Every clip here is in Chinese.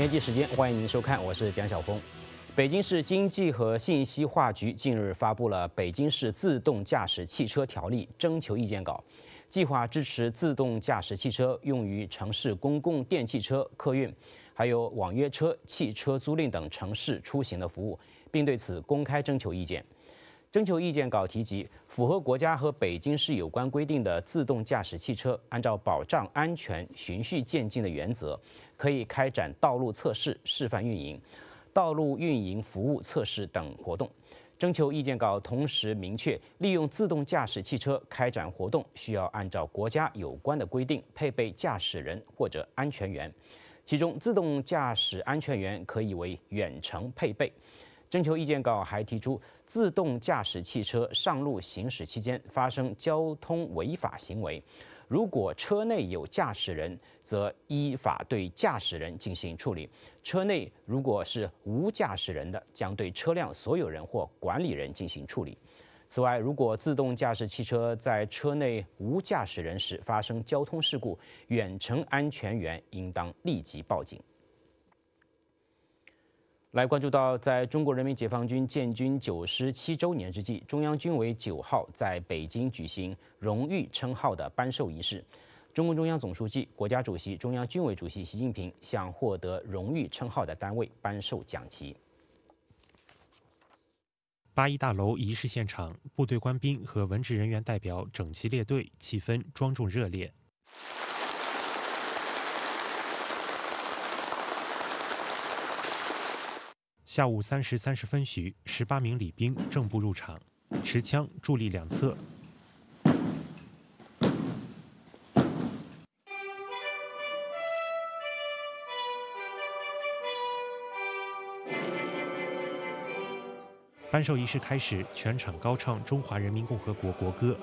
天京时间，欢迎您收看，我是蒋晓峰。北京市经济和信息化局近日发布了《北京市自动驾驶汽车条例》征求意见稿，计划支持自动驾驶汽车用于城市公共电汽车客运、还有网约车、汽车租赁等城市出行的服务，并对此公开征求意见。征求意见稿提及，符合国家和北京市有关规定的自动驾驶汽车，按照保障安全、循序渐进的原则，可以开展道路测试、示范运营、道路运营服务测试等活动。征求意见稿同时明确，利用自动驾驶汽车开展活动，需要按照国家有关的规定配备驾驶人或者安全员，其中自动驾驶安全员可以为远程配备。征求意见稿还提出，自动驾驶汽车上路行驶期间发生交通违法行为，如果车内有驾驶人，则依法对驾驶人进行处理；车内如果是无驾驶人的，将对车辆所有人或管理人进行处理。此外，如果自动驾驶汽车在车内无驾驶人时发生交通事故，远程安全员应当立即报警。来关注到，在中国人民解放军建军九十七周年之际，中央军委九号在北京举行荣誉称号的颁授仪式。中共中央总书记、国家主席、中央军委主席习近平向获得荣誉称号的单位颁授奖旗。八一大楼仪式现场，部队官兵和文职人员代表整齐列队，气氛庄重热烈。下午三时三十分许，十八名礼兵正步入场，持枪伫立两侧。颁授仪式开始，全场高唱《中华人民共和国国歌》。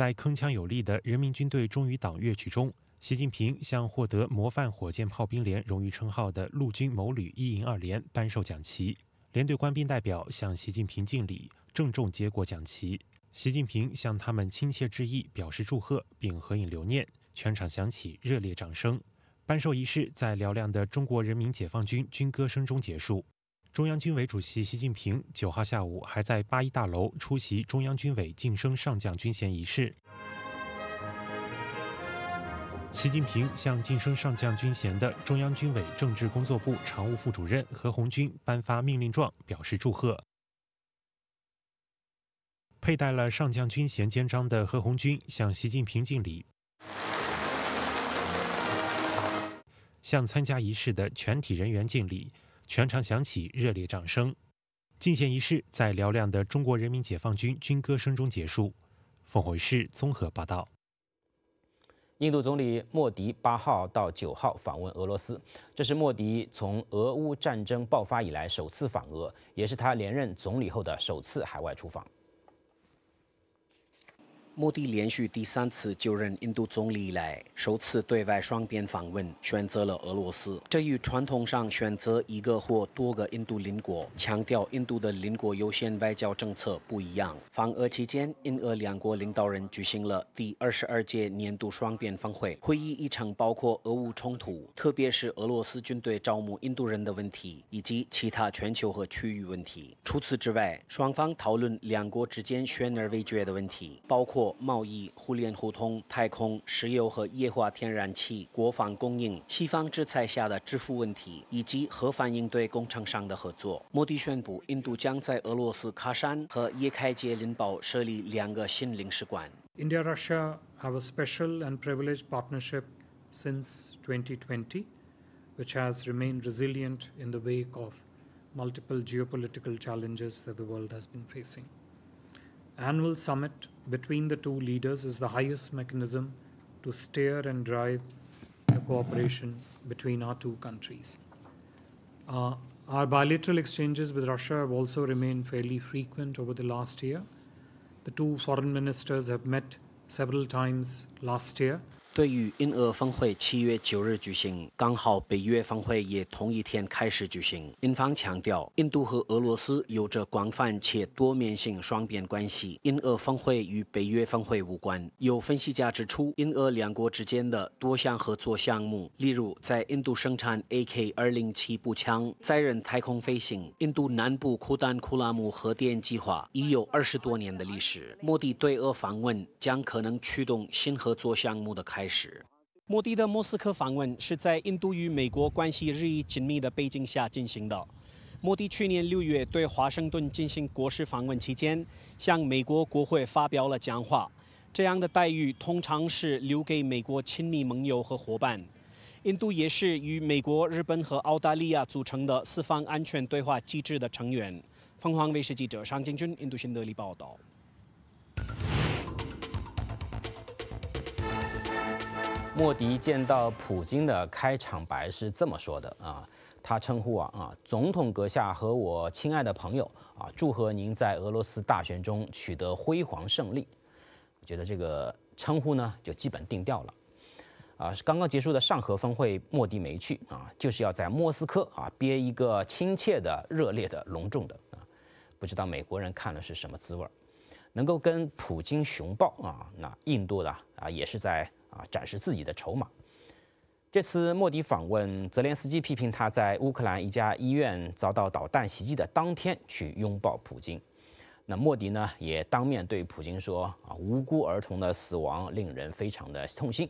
在铿锵有力的《人民军队忠于党》乐曲中，习近平向获得模范火箭炮兵连荣誉称号的陆军某旅一营二连颁授奖旗，连队官兵代表向习近平敬礼，郑重接过奖旗。习近平向他们亲切致意，表示祝贺，并合影留念。全场响起热烈掌声。颁授仪式在嘹亮的中国人民解放军军歌声中结束。中央军委主席习近平九号下午还在八一大楼出席中央军委晋升上将军衔仪式。习近平向晋升上将军衔的中央军委政治工作部常务副主任何红军颁发命令状，表示祝贺。佩戴了上将军衔肩章的何红军向习近平敬礼，向参加仪式的全体人员敬礼。全场响起热烈掌声，敬献仪式在嘹亮的中国人民解放军军歌声中结束。凤凰卫视综合报道：印度总理莫迪八号到九号访问俄罗斯，这是莫迪从俄乌战争爆发以来首次访俄，也是他连任总理后的首次海外出访。莫迪连续第三次就任印度总理以来，首次对外双边访问选择了俄罗斯，这与传统上选择一个或多个印度邻国、强调印度的邻国优先外交政策不一样。访俄期间，印俄两国领导人举行了第二十二届年度双边峰会，会议议程包括俄乌冲突，特别是俄罗斯军队招募印度人的问题，以及其他全球和区域问题。除此之外，双方讨论两国之间悬而未决的问题，包括。括贸易、互联互通、太空、石油和液化天然气、国防供应、西方制裁下的支付问题以及核反应堆工程上的合作。莫迪宣布，印度将在俄罗斯喀山和叶开捷林堡设立两个新领事馆。India Russia have a special and privileged partnership since 2020, which has remained resilient in the wake of multiple geopolitical challenges that the world has been facing annual summit between the two leaders is the highest mechanism to steer and drive the cooperation between our two countries. Uh, our bilateral exchanges with Russia have also remained fairly frequent over the last year. The two foreign ministers have met several times last year 对于英俄峰会七月九日举行，刚好北约峰会也同一天开始举行。英方强调，印度和俄罗斯有着广泛且多面性双边关系，英俄峰会与北约峰会无关。有分析家指出，英俄两国之间的多项合作项目，例如在印度生产 AK-207 步枪、载人太空飞行、印度南部库丹库拉姆核电计划，已有二十多年的历史。莫迪对俄访问将可能驱动新合作项目的开。开始。莫迪的莫斯科访问是在印度与美国关系日益紧密的背景下进行的。莫迪去年六月对华盛顿进行国事访问期间，向美国国会发表了讲话。这样的待遇通常是留给美国亲密盟友和伙伴。印度也是与美国、日本和澳大利亚组成的四方安全对话机制的成员。凤凰卫视记者尚敬军，印度新德里报道。莫迪见到普京的开场白是这么说的啊，他称呼啊啊总统阁下和我亲爱的朋友啊，祝贺您在俄罗斯大选中取得辉煌胜利。我觉得这个称呼呢就基本定调了。啊，是刚刚结束的上合峰会，莫迪没去啊，就是要在莫斯科啊憋一个亲切的、热烈的、隆重的啊，不知道美国人看了是什么滋味儿，能够跟普京熊抱啊，那印度的啊也是在。啊！展示自己的筹码。这次莫迪访问泽连斯基，批评他在乌克兰一家医院遭到导弹袭击的当天去拥抱普京。那莫迪呢，也当面对普京说：“啊，无辜儿童的死亡令人非常的痛心。”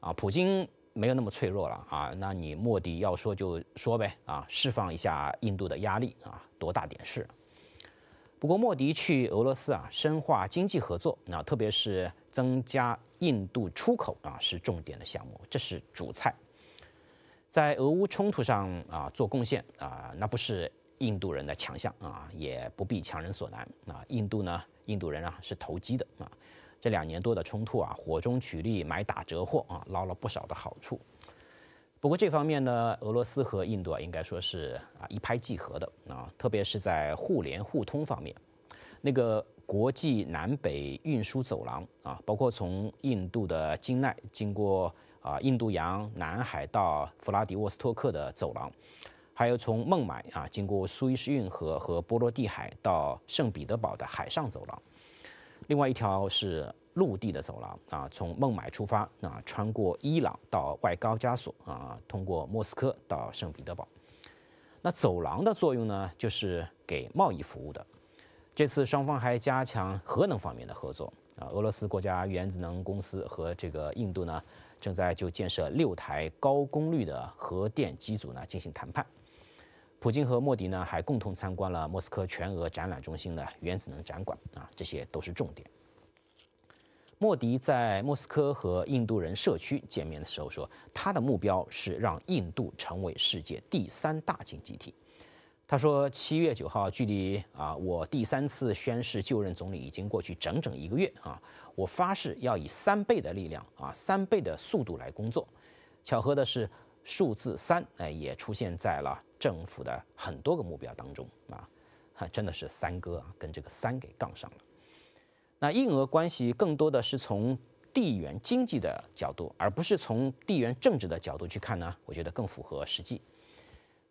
啊，普京没有那么脆弱了啊！那你莫迪要说就说呗啊，释放一下印度的压力啊，多大点事？不过莫迪去俄罗斯啊，深化经济合作，那特别是增加印度出口啊，是重点的项目，这是主菜。在俄乌冲突上啊，做贡献啊，那不是印度人的强项啊，也不必强人所难啊。印度呢，印度人啊是投机的啊，这两年多的冲突啊，火中取栗买打折货啊，捞了不少的好处。不过这方面呢，俄罗斯和印度啊，应该说是啊一拍即合的啊，特别是在互联互通方面，那个国际南北运输走廊啊，包括从印度的金奈经过啊印度洋南海到弗拉迪沃斯托克的走廊，还有从孟买啊经过苏伊士运河和波罗的海到圣彼得堡的海上走廊，另外一条是。陆地的走廊啊，从孟买出发啊，穿过伊朗到外高加索啊，通过莫斯科到圣彼得堡。那走廊的作用呢，就是给贸易服务的。这次双方还加强核能方面的合作啊，俄罗斯国家原子能公司和这个印度呢，正在就建设六台高功率的核电机组呢进行谈判。普京和莫迪呢还共同参观了莫斯科全俄展览中心的原子能展馆啊，这些都是重点。莫迪在莫斯科和印度人社区见面的时候说，他的目标是让印度成为世界第三大经济体。他说，七月九号，距离啊我第三次宣誓就任总理已经过去整整一个月啊，我发誓要以三倍的力量啊，三倍的速度来工作。巧合的是，数字三哎也出现在了政府的很多个目标当中啊，真的是三哥啊，跟这个三给杠上了。那印俄关系更多的是从地缘经济的角度，而不是从地缘政治的角度去看呢？我觉得更符合实际。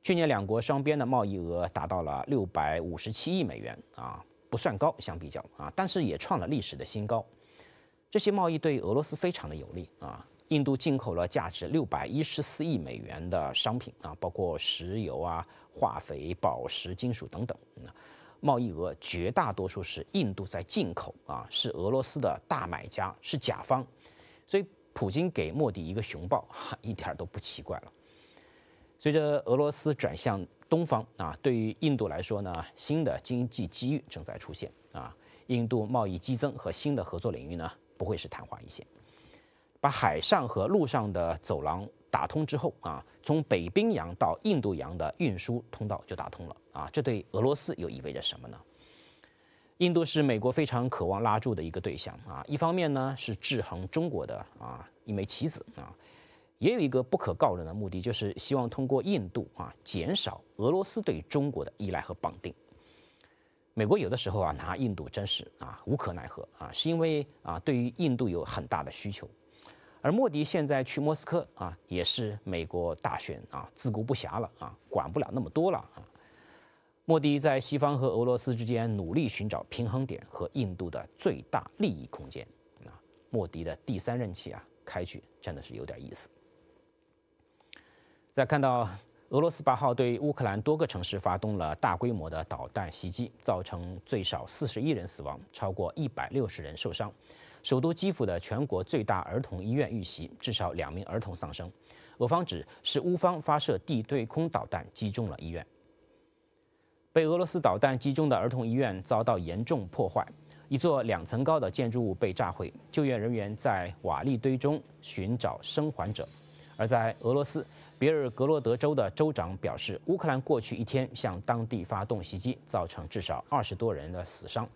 去年两国双边的贸易额达到了六百五十七亿美元啊，不算高相比较啊，但是也创了历史的新高。这些贸易对俄罗斯非常的有利啊。印度进口了价值六百一十四亿美元的商品啊，包括石油啊、化肥、宝石、金属等等。贸易额绝大多数是印度在进口啊，是俄罗斯的大买家，是甲方，所以普京给莫迪一个熊抱哈，一点都不奇怪了。随着俄罗斯转向东方啊，对于印度来说呢，新的经济机遇正在出现啊，印度贸易激增和新的合作领域呢，不会是昙花一现。把海上和陆上的走廊打通之后啊，从北冰洋到印度洋的运输通道就打通了啊！这对俄罗斯又意味着什么呢？印度是美国非常渴望拉住的一个对象啊，一方面呢是制衡中国的啊一枚棋子啊，也有一个不可告人的目的，就是希望通过印度啊减少俄罗斯对中国的依赖和绑定。美国有的时候啊拿印度真是啊无可奈何啊，是因为啊对于印度有很大的需求。而莫迪现在去莫斯科啊，也是美国大选啊自顾不暇了啊，管不了那么多了啊。莫迪在西方和俄罗斯之间努力寻找平衡点和印度的最大利益空间啊。莫迪的第三任期啊，开局真的是有点意思。再看到俄罗斯八号对乌克兰多个城市发动了大规模的导弹袭击，造成最少四十一人死亡，超过一百六十人受伤。首都基辅的全国最大儿童医院遇袭，至少两名儿童丧生。俄方指是乌方发射地对空导弹击中了医院。被俄罗斯导弹击中的儿童医院遭到严重破坏，一座两层高的建筑物被炸毁，救援人员在瓦砾堆中寻找生还者。而在俄罗斯别尔格罗德州的州长表示，乌克兰过去一天向当地发动袭击，造成至少二十多人的死伤。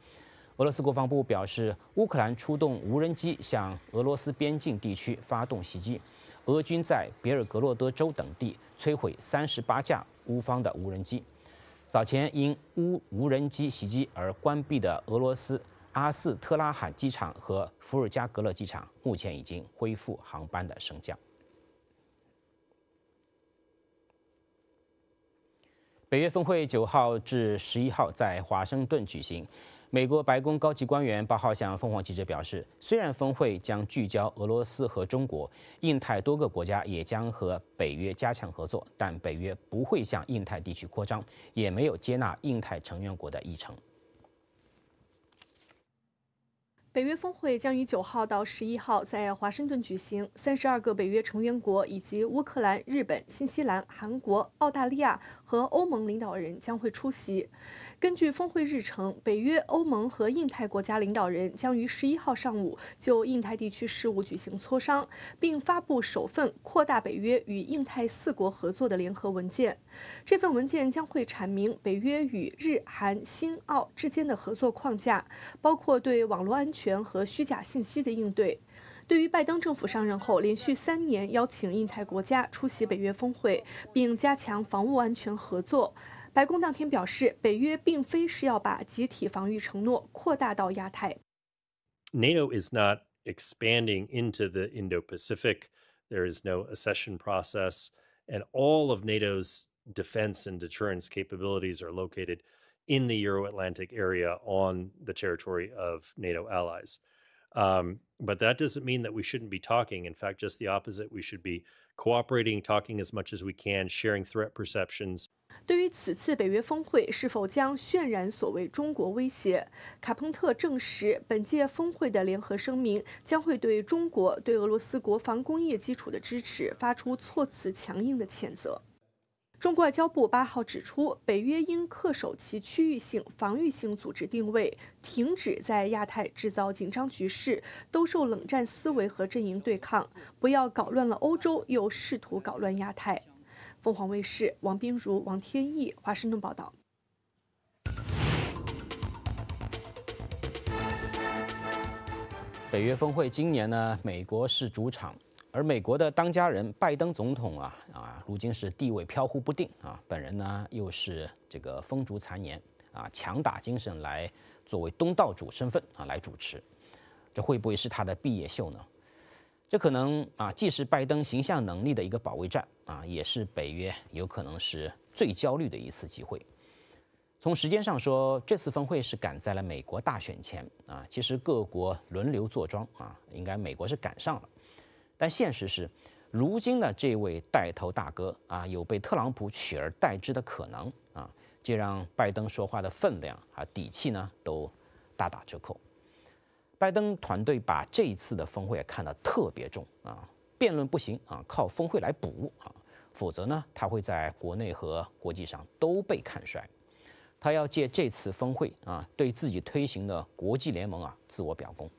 俄罗斯国防部表示，乌克兰出动无人机向俄罗斯边境地区发动袭击，俄军在别尔格罗德州等地摧毁三十八架乌方的无人机。早前因乌无人机袭击而关闭的俄罗斯阿斯特拉罕机场和伏尔加格勒机场目前已经恢复航班的升降。北约峰会九号至十一号在华盛顿举行。美国白宫高级官员八号向凤凰记者表示，虽然峰会将聚焦俄罗斯和中国，印太多个国家也将和北约加强合作，但北约不会向印太地区扩张，也没有接纳印太成员国的议程。北约峰会将于九号到十一号在华盛顿举行，三十二个北约成员国以及乌克兰、日本、新西兰、韩国、澳大利亚。和欧盟领导人将会出席。根据峰会日程，北约、欧盟和印太国家领导人将于十一号上午就印太地区事务举行磋商，并发布首份扩大北约与印太四国合作的联合文件。这份文件将会阐明北约与日、韩、新、澳之间的合作框架，包括对网络安全和虚假信息的应对。对于拜登政府上任后连续三年邀请印太国家出席北约峰会，并加强防务安全合作。白宫当天表示，北约并非是要把集体防御承诺扩大到亚太。NATO is not expanding into the Indo-Pacific. There is no accession process, and all of NATO's defense and deterrence capabilities are located in the Euro-Atlantic area on the territory of NATO allies. Um, but that doesn't mean that we shouldn't be talking. In fact, just the opposite. We should be cooperating, talking as much as we can, sharing threat perceptions. 对于此次北约峰会是否将渲染所谓中国威胁，卡彭特证实，本届峰会的联合声明将会对中国对俄罗斯国防工业基础的支持发出措辞强硬的谴责。中国外交部八号指出，北约应恪守其区域性、防御性组织定位，停止在亚太制造紧张局势，兜售冷战思维和阵营对抗，不要搞乱了欧洲，又试图搞乱亚太。凤凰卫视王冰如、王天意，华盛顿报道。北约峰会今年呢，美国是主场。而美国的当家人拜登总统啊啊，如今是地位飘忽不定啊，本人呢又是这个风烛残年啊，强打精神来作为东道主身份啊来主持，这会不会是他的毕业秀呢？这可能啊，既是拜登形象能力的一个保卫战啊，也是北约有可能是最焦虑的一次机会。从时间上说，这次峰会是赶在了美国大选前啊，其实各国轮流坐庄啊，应该美国是赶上了。但现实是，如今的这位带头大哥啊，有被特朗普取而代之的可能啊，这让拜登说话的分量啊、底气呢，都大打折扣。拜登团队把这一次的峰会看得特别重啊，辩论不行啊，靠峰会来补啊，否则呢，他会在国内和国际上都被看衰。他要借这次峰会啊，对自己推行的国际联盟啊，自我表功。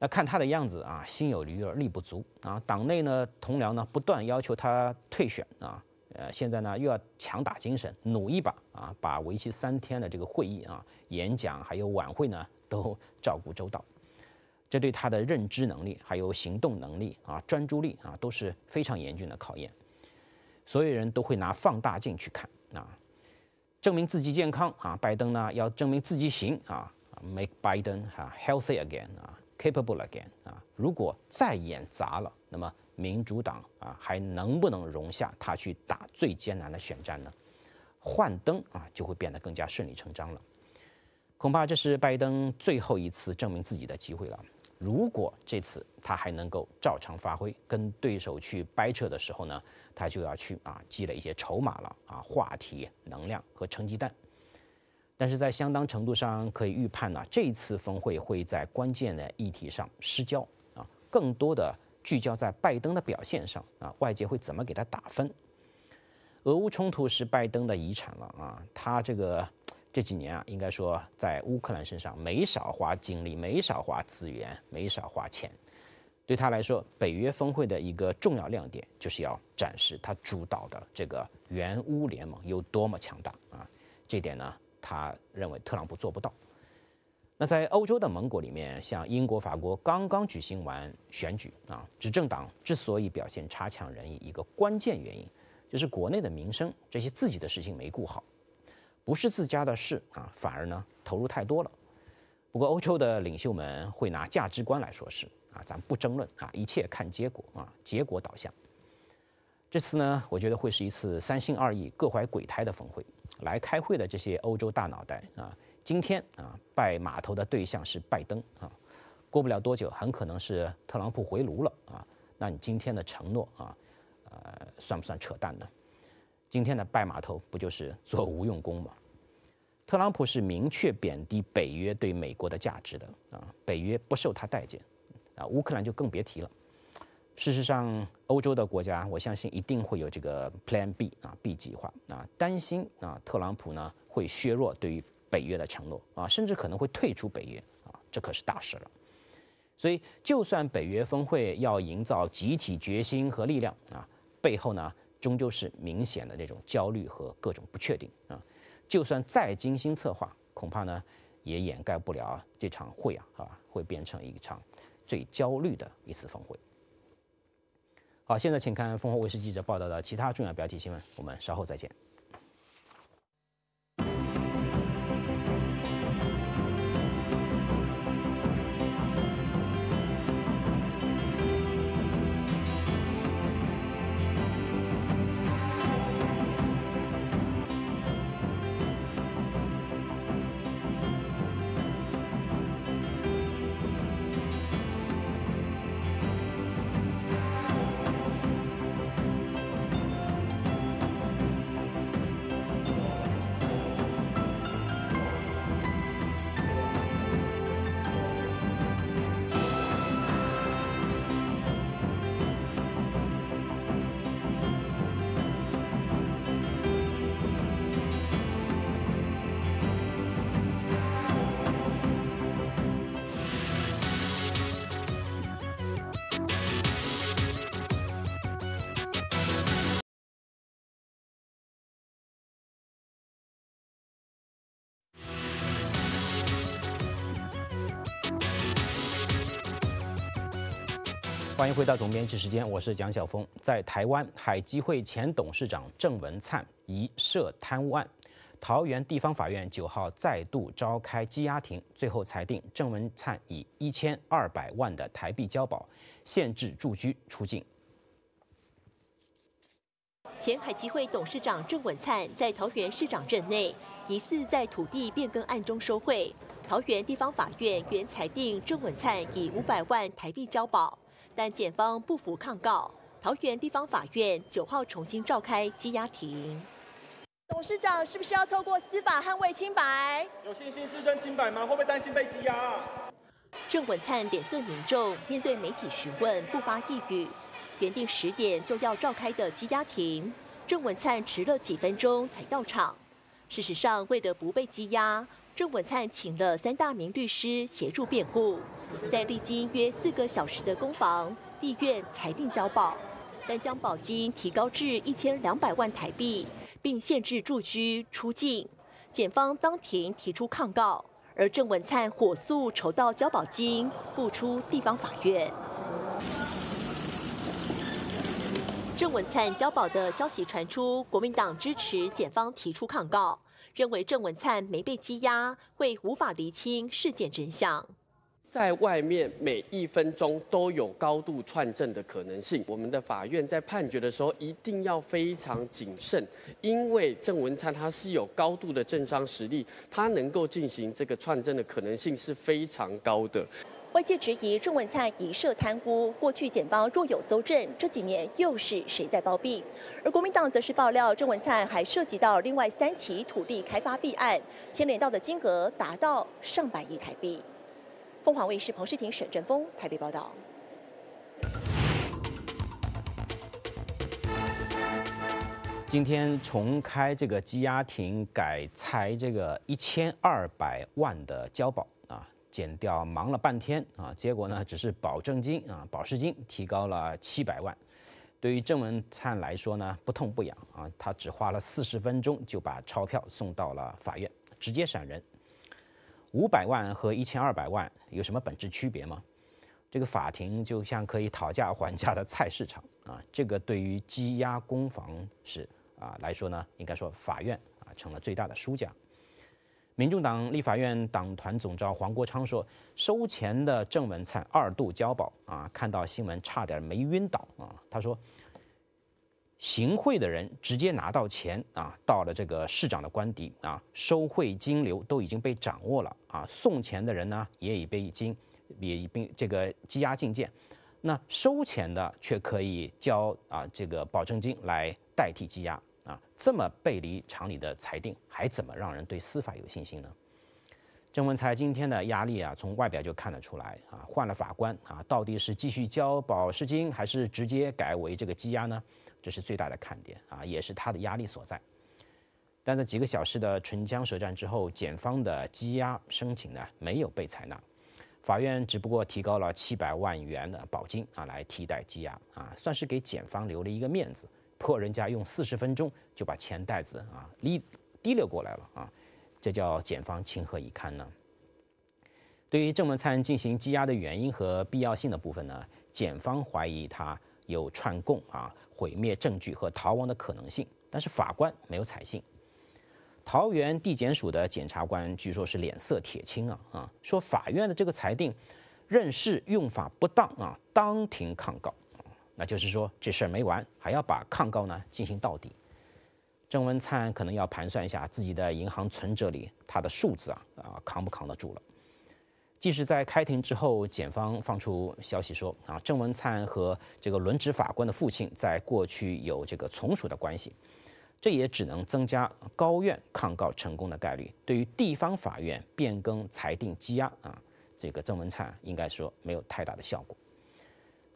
那看他的样子啊，心有余而力不足啊。党内呢，同僚呢，不断要求他退选啊。呃，现在呢，又要强打精神，努一把啊，把为期三天的这个会议啊、演讲还有晚会呢，都照顾周到。这对他的认知能力还有行动能力啊、专注力啊，都是非常严峻的考验。所有人都会拿放大镜去看啊，证明自己健康啊。拜登呢，要证明自己行啊，Make Biden 哈 healthy again 啊。Capable again 啊！如果再演砸了，那么民主党啊还能不能容下他去打最艰难的选战呢？换灯啊就会变得更加顺理成章了。恐怕这是拜登最后一次证明自己的机会了。如果这次他还能够照常发挥，跟对手去掰扯的时候呢，他就要去啊积累一些筹码了啊，话题、能量和成绩单。但是在相当程度上可以预判呢，这一次峰会会在关键的议题上失焦啊，更多的聚焦在拜登的表现上啊，外界会怎么给他打分？俄乌冲突是拜登的遗产了啊，他这个这几年啊，应该说在乌克兰身上没少花精力，没少花资源，没少花钱。对他来说，北约峰会的一个重要亮点就是要展示他主导的这个原乌联盟有多么强大啊，这点呢。他认为特朗普做不到。那在欧洲的盟国里面，像英国、法国刚刚举行完选举啊，执政党之所以表现差强人意，一个关键原因就是国内的民生这些自己的事情没顾好，不是自家的事啊，反而呢投入太多了。不过欧洲的领袖们会拿价值观来说事啊，咱不争论啊，一切看结果啊，结果导向。这次呢，我觉得会是一次三心二意、各怀鬼胎的峰会。来开会的这些欧洲大脑袋啊，今天啊拜码头的对象是拜登啊，过不了多久很可能是特朗普回炉了啊，那你今天的承诺啊，呃，算不算扯淡呢？今天的拜码头不就是做无用功吗？特朗普是明确贬低北约对美国的价值的啊，北约不受他待见啊，乌克兰就更别提了。事实上，欧洲的国家，我相信一定会有这个 Plan B 啊，B 计划啊，担心啊，特朗普呢会削弱对于北约的承诺啊，甚至可能会退出北约啊，这可是大事了。所以，就算北约峰会要营造集体决心和力量啊，背后呢终究是明显的那种焦虑和各种不确定啊。就算再精心策划，恐怕呢也掩盖不了这场会啊啊会变成一场最焦虑的一次峰会。好，现在请看凤凰卫视记者报道的其他重要标题新闻，我们稍后再见。欢迎回到总编辑时间，我是蒋晓峰。在台湾海基会前董事长郑文灿疑涉贪污案，桃园地方法院九号再度召开羁押庭，最后裁定郑文灿以一千二百万的台币交保，限制住居出境。前海基会董事长郑文灿在桃园市长任内，疑似在土地变更案中收贿，桃园地方法院原裁定郑文灿以五百万台币交保。但检方不服抗告，桃园地方法院九号重新召开羁押庭。董事长是不是要透过司法捍卫清白？有信心自证清白吗？会不会担心被羁押？郑文灿脸色凝重，面对媒体询问不发一语。原定十点就要召开的羁押庭，郑文灿迟了几分钟才到场。事实上，为了不被羁押。郑文灿请了三大名律师协助辩护，在历经约四个小时的攻防，地院裁定交保，但将保金提高至一千两百万台币，并限制住居出境。检方当庭提出抗告，而郑文灿火速筹到交保金，不出地方法院。郑文灿交保的消息传出，国民党支持检方提出抗告。认为郑文灿没被羁押，会无法厘清事件真相。在外面每一分钟都有高度串证的可能性。我们的法院在判决的时候一定要非常谨慎，因为郑文灿他是有高度的政商实力，他能够进行这个串证的可能性是非常高的。外界质疑郑文灿疑涉贪污，过去检方若有搜证，这几年又是谁在包庇？而国民党则是爆料郑文灿还涉及到另外三起土地开发弊案，牵连到的金额达到上百亿台币。凤凰卫视彭诗婷、沈振峰台北报道。今天重开这个羁押庭，改裁这个一千二百万的交保。减掉忙了半天啊，结果呢，只是保证金啊、保释金提高了七百万。对于郑文灿来说呢，不痛不痒啊，他只花了四十分钟就把钞票送到了法院，直接闪人。五百万和一千二百万有什么本质区别吗？这个法庭就像可以讨价还价的菜市场啊，这个对于积压攻防是啊来说呢，应该说法院啊成了最大的输家。民众党立法院党团总召黄国昌说：“收钱的郑文灿二度交保啊，看到新闻差点没晕倒啊。”他说：“行贿的人直接拿到钱啊，到了这个市长的官邸啊，收贿金流都已经被掌握了啊。送钱的人呢，也已被已经也已被这个羁押禁见，那收钱的却可以交啊这个保证金来代替羁押。”啊，这么背离常理的裁定，还怎么让人对司法有信心呢？郑文才今天的压力啊，从外表就看得出来啊。换了法官啊，到底是继续交保释金，还是直接改为这个羁押呢？这是最大的看点啊，也是他的压力所在。但在几个小时的唇枪舌战之后，检方的羁押申请呢，没有被采纳，法院只不过提高了七百万元的保金啊，来替代羁押啊，算是给检方留了一个面子。迫人家用四十分钟就把钱袋子啊滴滴溜过来了啊，这叫检方情何以堪呢？对于郑文灿进行羁押的原因和必要性的部分呢，检方怀疑他有串供啊、毁灭证据和逃亡的可能性，但是法官没有采信。桃园地检署的检察官据说是脸色铁青啊啊，说法院的这个裁定认事用法不当啊，当庭抗告。那就是说，这事儿没完，还要把抗告呢进行到底。郑文灿可能要盘算一下自己的银行存折里他的数字啊啊扛不扛得住了。即使在开庭之后，检方放出消息说啊，郑文灿和这个轮值法官的父亲在过去有这个从属的关系，这也只能增加高院抗告成功的概率。对于地方法院变更裁定羁押啊，这个郑文灿应该说没有太大的效果。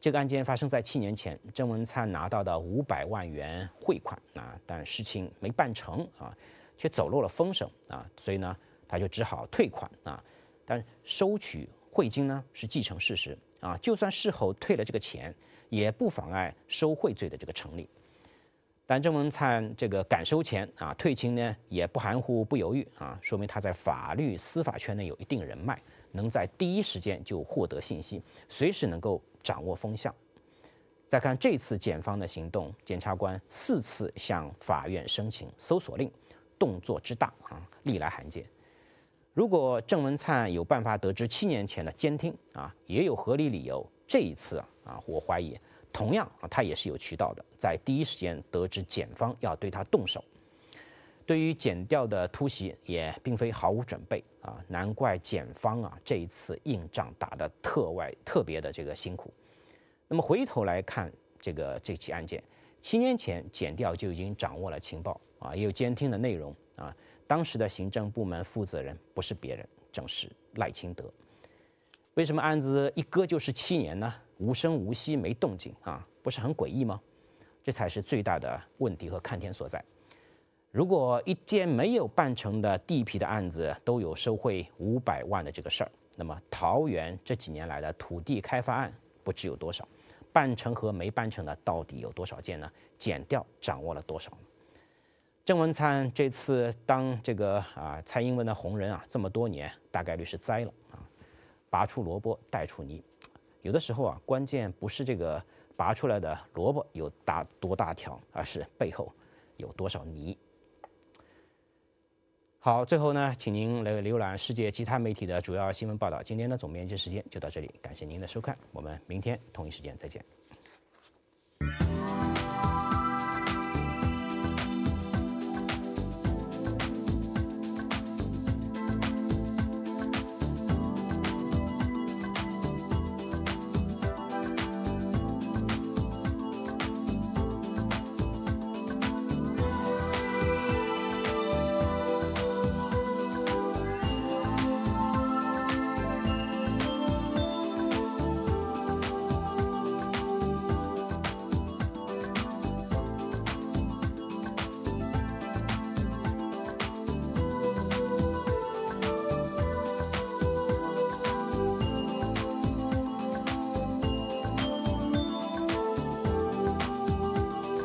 这个案件发生在七年前，郑文灿拿到的五百万元汇款啊，但事情没办成啊，却走漏了风声啊，所以呢，他就只好退款啊。但收取贿金呢是既成事实啊，就算事后退了这个钱，也不妨碍收贿罪的这个成立。但郑文灿这个敢收钱啊，退清呢也不含糊不犹豫啊，说明他在法律司法圈内有一定人脉，能在第一时间就获得信息，随时能够。掌握风向。再看这次检方的行动，检察官四次向法院申请搜索令，动作之大啊，历来罕见。如果郑文灿有办法得知七年前的监听啊，也有合理理由。这一次啊啊，我怀疑，同样啊，他也是有渠道的，在第一时间得知检方要对他动手。对于减掉的突袭也并非毫无准备啊，难怪检方啊这一次硬仗打得特外特别的这个辛苦。那么回头来看这个这起案件，七年前减掉就已经掌握了情报啊，也有监听的内容啊。当时的行政部门负责人不是别人，正是赖清德。为什么案子一搁就是七年呢？无声无息没动静啊，不是很诡异吗？这才是最大的问题和看点所在。如果一件没有办成的地皮的案子都有收回五百万的这个事儿，那么桃园这几年来的土地开发案不知有多少，办成和没办成的到底有多少件呢？减掉掌握了多少？郑文灿这次当这个啊蔡英文的红人啊，这么多年大概率是栽了啊，拔出萝卜带出泥，有的时候啊，关键不是这个拔出来的萝卜有大多大条，而是背后有多少泥。好，最后呢，请您来浏览世界其他媒体的主要新闻报道。今天的总编辑时间就到这里，感谢您的收看，我们明天同一时间再见。